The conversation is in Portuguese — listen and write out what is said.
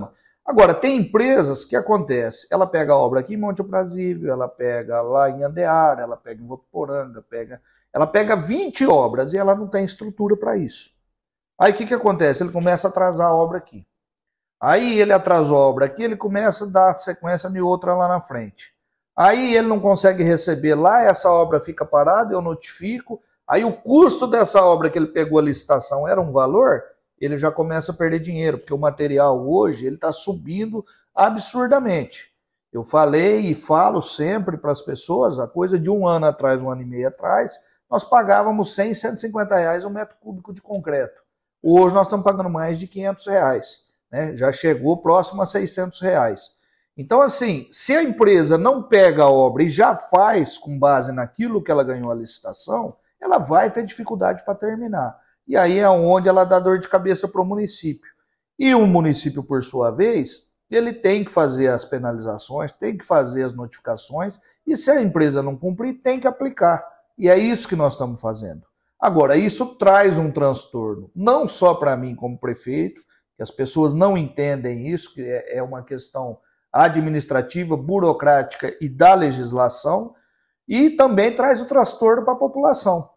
programa. Agora, tem empresas que acontece, ela pega a obra aqui em Monte Prazível, ela pega lá em Andeara, ela pega em Votuporanga, pega, ela pega 20 obras e ela não tem estrutura para isso. Aí o que, que acontece? Ele começa a atrasar a obra aqui. Aí ele atrasou a obra aqui, ele começa a dar sequência de outra lá na frente. Aí ele não consegue receber lá, essa obra fica parada, eu notifico. Aí o custo dessa obra que ele pegou a licitação era um valor, ele já começa a perder dinheiro, porque o material hoje ele está subindo absurdamente. Eu falei e falo sempre para as pessoas, a coisa de um ano atrás, um ano e meio atrás, nós pagávamos 100, 150 reais um metro cúbico de concreto. Hoje nós estamos pagando mais de 500 reais, né? já chegou próximo a 600 reais. Então, assim, se a empresa não pega a obra e já faz com base naquilo que ela ganhou a licitação, ela vai ter dificuldade para terminar e aí é onde ela dá dor de cabeça para o município. E o município, por sua vez, ele tem que fazer as penalizações, tem que fazer as notificações, e se a empresa não cumprir, tem que aplicar. E é isso que nós estamos fazendo. Agora, isso traz um transtorno, não só para mim como prefeito, que as pessoas não entendem isso, que é, é uma questão administrativa, burocrática e da legislação, e também traz o transtorno para a população.